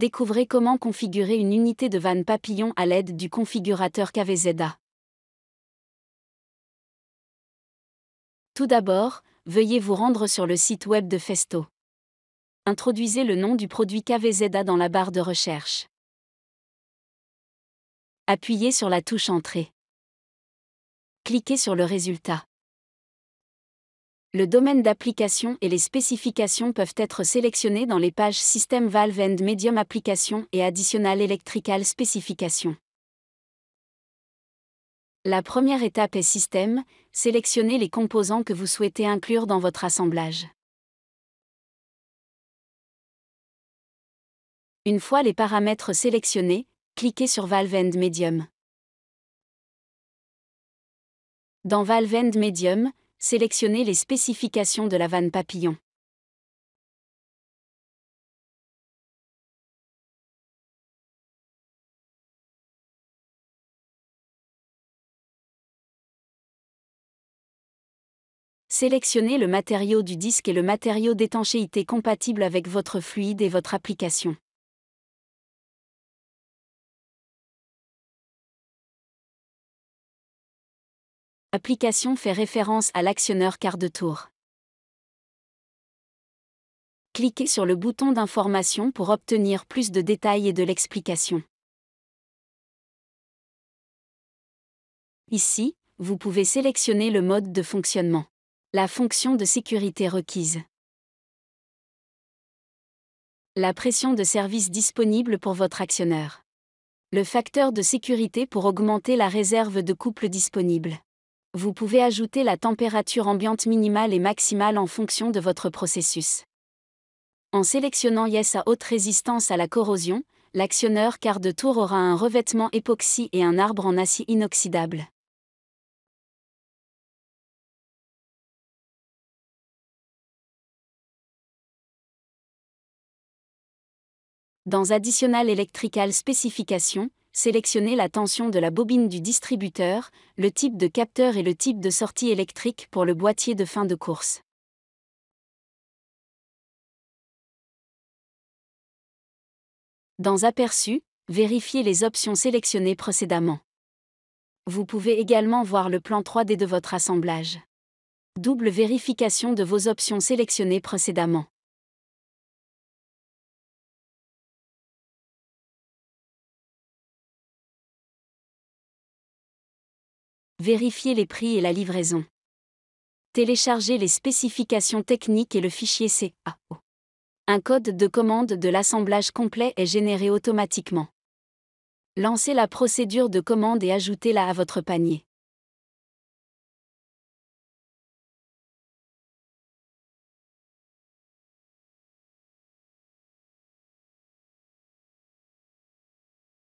découvrez comment configurer une unité de vanne papillon à l'aide du configurateur KVZA. Tout d'abord, veuillez vous rendre sur le site web de Festo. Introduisez le nom du produit KVZA dans la barre de recherche. Appuyez sur la touche Entrée. Cliquez sur le résultat le domaine d'application et les spécifications peuvent être sélectionnés dans les pages Système Valve Medium Application et Additional Electrical Specification. La première étape est Système, sélectionnez les composants que vous souhaitez inclure dans votre assemblage. Une fois les paramètres sélectionnés, cliquez sur Valve Medium. Dans Valve Medium, sélectionnez les spécifications de la vanne papillon. Sélectionnez le matériau du disque et le matériau d'étanchéité compatible avec votre fluide et votre application. Application fait référence à l'actionneur quart de tour. Cliquez sur le bouton d'information pour obtenir plus de détails et de l'explication. Ici, vous pouvez sélectionner le mode de fonctionnement. La fonction de sécurité requise. La pression de service disponible pour votre actionneur. Le facteur de sécurité pour augmenter la réserve de couple disponible vous pouvez ajouter la température ambiante minimale et maximale en fonction de votre processus. En sélectionnant Yes à haute résistance à la corrosion, l'actionneur quart de tour aura un revêtement époxy et un arbre en acier inoxydable. Dans Additional Electrical Specification, sélectionnez la tension de la bobine du distributeur, le type de capteur et le type de sortie électrique pour le boîtier de fin de course. Dans Aperçu, vérifiez les options sélectionnées précédemment. Vous pouvez également voir le plan 3D de votre assemblage. Double vérification de vos options sélectionnées précédemment. vérifiez les prix et la livraison. Téléchargez les spécifications techniques et le fichier CAO. Un code de commande de l'assemblage complet est généré automatiquement. Lancez la procédure de commande et ajoutez-la à votre panier.